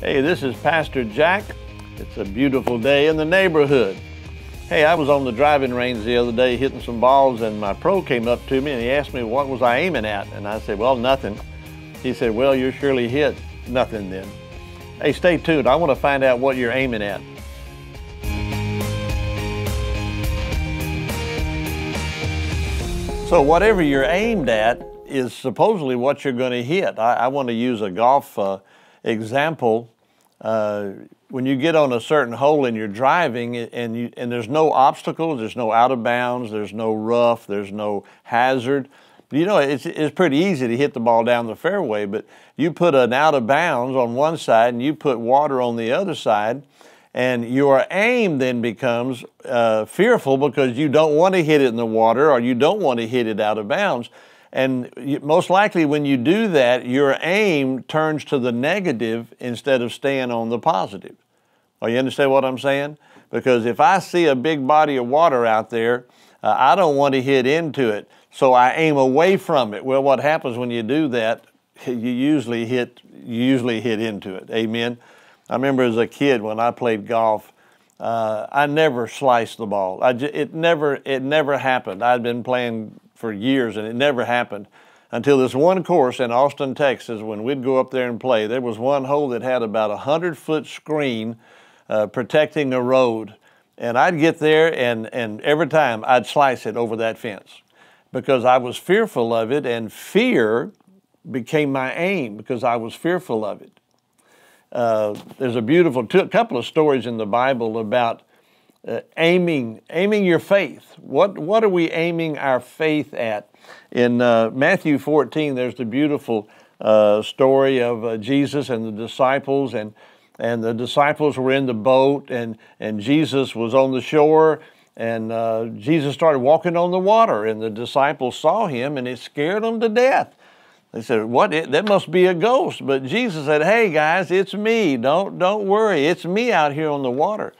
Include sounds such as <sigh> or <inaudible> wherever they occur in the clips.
Hey, this is Pastor Jack. It's a beautiful day in the neighborhood. Hey, I was on the driving range the other day hitting some balls, and my pro came up to me and he asked me, What was I aiming at? And I said, Well, nothing. He said, Well, you're surely hit. Nothing then. Hey, stay tuned. I want to find out what you're aiming at. So, whatever you're aimed at is supposedly what you're going to hit. I, I want to use a golf. Uh, example, uh, when you get on a certain hole and you're driving and, you, and there's no obstacles, there's no out of bounds, there's no rough, there's no hazard. You know, it's, it's pretty easy to hit the ball down the fairway, but you put an out of bounds on one side and you put water on the other side, and your aim then becomes uh, fearful because you don't want to hit it in the water or you don't want to hit it out of bounds. And most likely, when you do that, your aim turns to the negative instead of staying on the positive. Are you understand what I'm saying? Because if I see a big body of water out there, uh, I don't want to hit into it, so I aim away from it. Well, what happens when you do that? <laughs> You usually hit, you usually hit into it. Amen. I remember as a kid when I played golf, uh, I never sliced the ball. it never, it never happened. I'd been playing for years, and it never happened until this one course in Austin, Texas, when we'd go up there and play, there was one hole that had about a hundred foot screen uh, protecting the road. And I'd get there and, and every time I'd slice it over that fence because I was fearful of it and fear became my aim because I was fearful of it. Uh, there's a beautiful t- couple of stories in the Bible about uh, aiming aiming your faith what what are we aiming our faith at in uh, matthew 14 there's the beautiful uh, story of uh, jesus and the disciples and and the disciples were in the boat and and jesus was on the shore and uh, jesus started walking on the water and the disciples saw him and it scared them to death they said, "What? It, that must be a ghost." But Jesus said, "Hey guys, it's me. Don't don't worry. It's me out here on the water."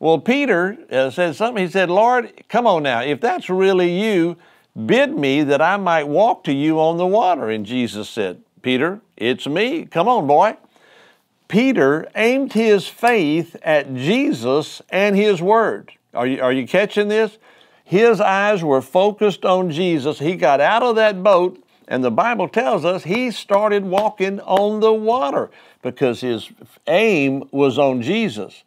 Well, Peter uh, said something. He said, Lord, come on now. If that's really you, bid me that I might walk to you on the water. And Jesus said, Peter, it's me. Come on, boy. Peter aimed his faith at Jesus and his word. Are you, are you catching this? His eyes were focused on Jesus. He got out of that boat, and the Bible tells us he started walking on the water because his aim was on Jesus.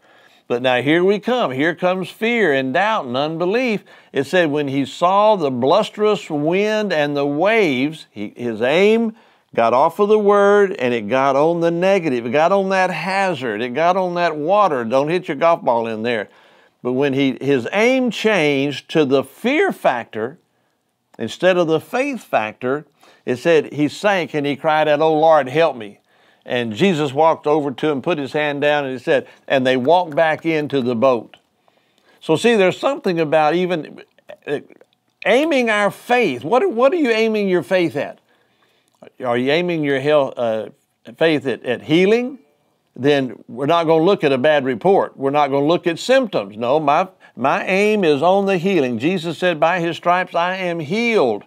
But now here we come. Here comes fear and doubt and unbelief. It said, when he saw the blusterous wind and the waves, he, his aim got off of the word and it got on the negative. It got on that hazard. It got on that water. Don't hit your golf ball in there. But when he, his aim changed to the fear factor instead of the faith factor, it said he sank and he cried out, Oh Lord, help me. And Jesus walked over to him, put his hand down, and he said, and they walked back into the boat. So, see, there's something about even eh, aiming our faith. What, what are you aiming your faith at? Are you aiming your health, uh, faith at, at healing? Then we're not going to look at a bad report. We're not going to look at symptoms. No, my, my aim is on the healing. Jesus said, By his stripes I am healed.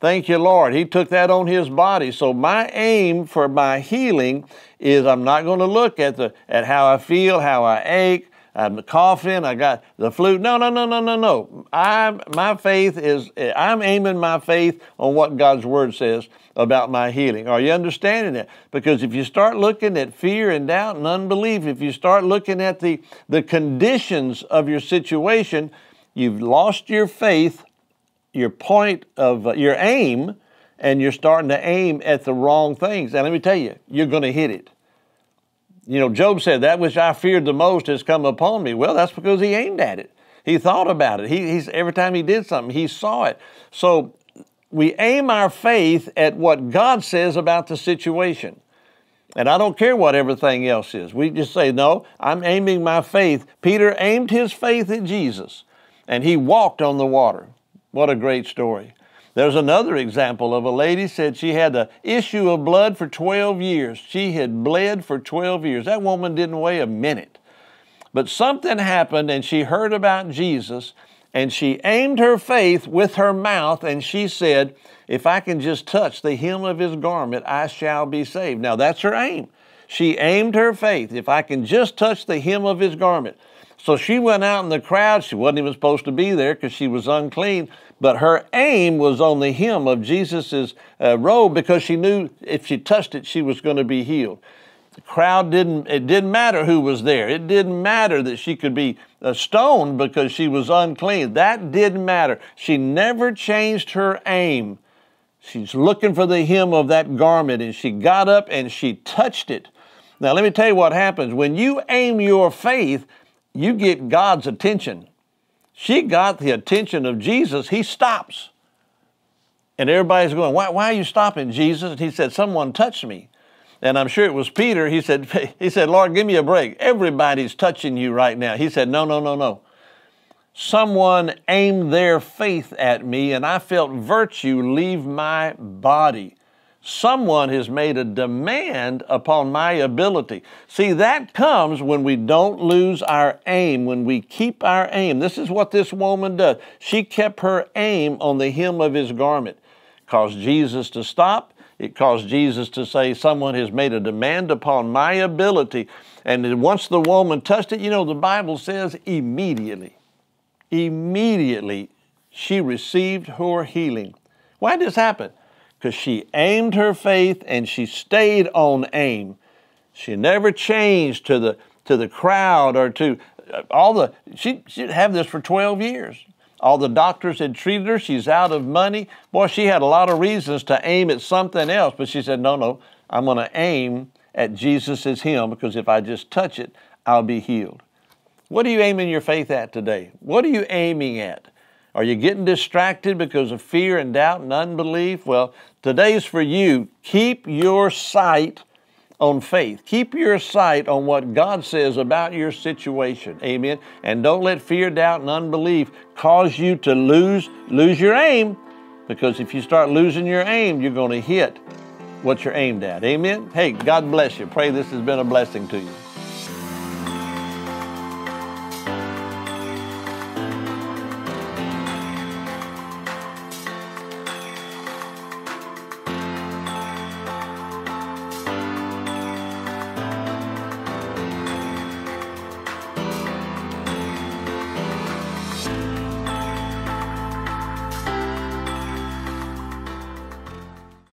Thank you, Lord. He took that on his body. So my aim for my healing is I'm not going to look at the at how I feel, how I ache, I'm coughing, I got the flu. No, no, no, no, no, no. I'm my faith is I'm aiming my faith on what God's word says about my healing. Are you understanding that? Because if you start looking at fear and doubt and unbelief, if you start looking at the the conditions of your situation, you've lost your faith your point of uh, your aim and you're starting to aim at the wrong things. And let me tell you, you're going to hit it. You know, Job said, That which I feared the most has come upon me. Well, that's because he aimed at it. He thought about it. He, he's, every time he did something, he saw it. So we aim our faith at what God says about the situation. And I don't care what everything else is. We just say, No, I'm aiming my faith. Peter aimed his faith at Jesus, and he walked on the water. What a great story. There's another example of a lady said she had the issue of blood for 12 years. She had bled for 12 years. That woman didn't weigh a minute. But something happened and she heard about Jesus and she aimed her faith with her mouth and she said, If I can just touch the hem of his garment, I shall be saved. Now that's her aim. She aimed her faith, if I can just touch the hem of his garment. So she went out in the crowd. She wasn't even supposed to be there because she was unclean, but her aim was on the hem of Jesus's uh, robe because she knew if she touched it, she was going to be healed. The crowd didn't, it didn't matter who was there. It didn't matter that she could be uh, stoned because she was unclean. That didn't matter. She never changed her aim. She's looking for the hem of that garment and she got up and she touched it. Now, let me tell you what happens. When you aim your faith you get God's attention. She got the attention of Jesus. He stops. And everybody's going, why, why are you stopping, Jesus? And he said, Someone touched me. And I'm sure it was Peter. He said, <laughs> he said, Lord, give me a break. Everybody's touching you right now. He said, No, no, no, no. Someone aimed their faith at me, and I felt virtue leave my body. Someone has made a demand upon my ability. See, that comes when we don't lose our aim, when we keep our aim. This is what this woman does. She kept her aim on the hem of his garment. Caused Jesus to stop. It caused Jesus to say, Someone has made a demand upon my ability. And once the woman touched it, you know, the Bible says immediately, immediately she received her healing. Why did this happen? because she aimed her faith and she stayed on aim. She never changed to the to the crowd or to uh, all the she she'd have this for 12 years. All the doctors had treated her. She's out of money. Boy, she had a lot of reasons to aim at something else, but she said, "No, no, I'm going to aim at Jesus as Him because if I just touch it, I'll be healed." What are you aiming your faith at today? What are you aiming at? Are you getting distracted because of fear and doubt and unbelief? Well, today's for you. Keep your sight on faith. Keep your sight on what God says about your situation. Amen. And don't let fear, doubt, and unbelief cause you to lose lose your aim because if you start losing your aim, you're going to hit what you're aimed at. Amen. Hey, God bless you. Pray this has been a blessing to you.